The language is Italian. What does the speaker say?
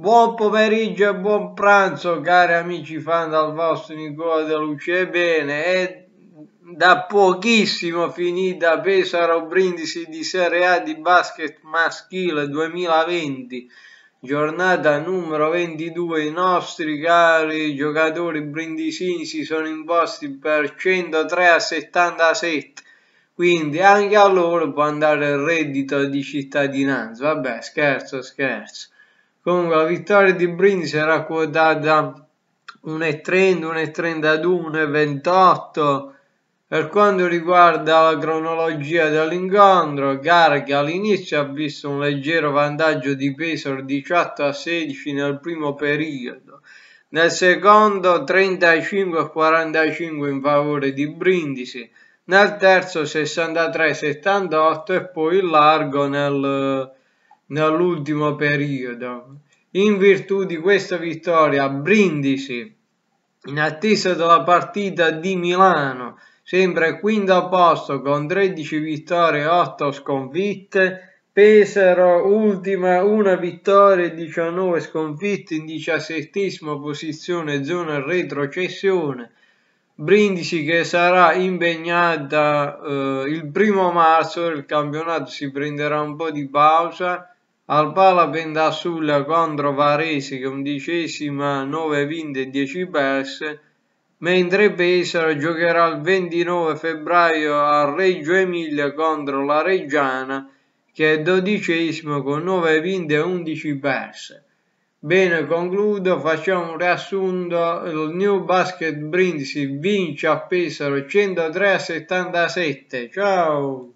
Buon pomeriggio e buon pranzo, cari amici fan dal vostro Nicola De Luce. Ebbene, è da pochissimo finita Pesaro Brindisi di Serie A di basket maschile 2020, giornata numero 22. I nostri cari giocatori brindisini si sono imposti per 103 a 77 quindi anche a loro può andare il reddito di cittadinanza. Vabbè, scherzo, scherzo. Comunque la vittoria di Brindisi era quotata 1,30, 1,32, 1,28. Per quanto riguarda la cronologia dell'incontro, gara che all'inizio ha visto un leggero vantaggio di peso 18 a 16 nel primo periodo, nel secondo 35 a 45 in favore di Brindisi, nel terzo 63 a 78 e poi il largo nel nell'ultimo periodo. In virtù di questa vittoria, Brindisi, in attesa della partita di Milano, sembra il quinto posto con 13 vittorie e 8 sconfitte, Pesaro ultima una vittoria e 19 sconfitte in diciassettesima posizione zona retrocessione. Brindisi che sarà impegnata eh, il primo marzo, il campionato si prenderà un po' di pausa Albala penda sulla contro Varese che undicesima 9 vinte e 10 perse, mentre Pesaro giocherà il 29 febbraio a Reggio Emilia contro la Reggiana che è dodicesima con 9 vinte e 11 perse. Bene, concludo, facciamo un riassunto. Il New Basket Brindisi vince a Pesaro 103 a 77. Ciao!